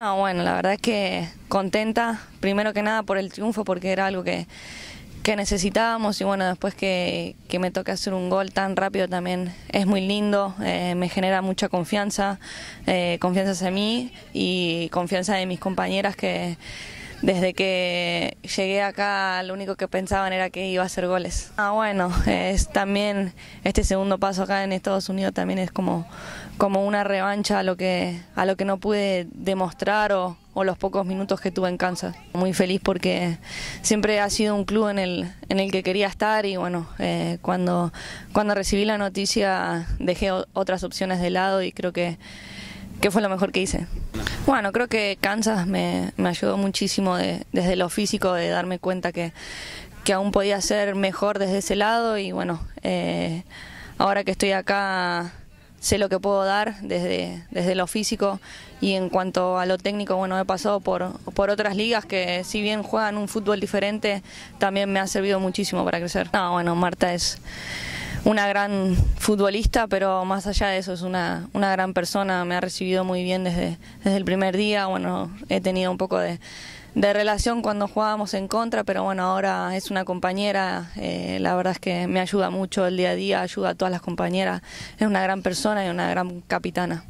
Ah, bueno, la verdad es que contenta, primero que nada por el triunfo, porque era algo que, necesitábamos y bueno, después que, me toque hacer un gol tan rápido también es muy lindo, eh, me genera mucha confianza, eh, confianza hacia mí y confianza de mis compañeras que desde que llegué acá lo único que pensaban era que iba a hacer goles. Ah, bueno, es también este segundo paso acá en Estados Unidos también es como, como una revancha a lo que, a lo que no pude demostrar o, o los pocos minutos que tuve en Kansas. Muy feliz porque siempre ha sido un club en el, en el que quería estar y bueno, eh, cuando, cuando recibí la noticia dejé otras opciones de lado y creo que ¿Qué fue lo mejor que hice? Bueno, creo que Kansas me, ayudó muchísimo desde lo físico, de darme cuenta que, aún podía ser mejor desde ese lado y bueno, eh, ahora que estoy acá sé lo que puedo dar desde, desde lo físico y en cuanto a lo técnico, bueno, he pasado por, por otras ligas que si bien juegan un fútbol diferente, también me ha servido muchísimo para crecer. No, bueno, Marta es una gran futbolista, pero más allá de eso es una, una gran persona, me ha recibido muy bien desde, desde el primer día, bueno, he tenido un poco de, de relación cuando jugábamos en contra, pero bueno, ahora es una compañera, eh, la verdad es que me ayuda mucho el día a día, ayuda a todas las compañeras, es una gran persona y una gran capitana.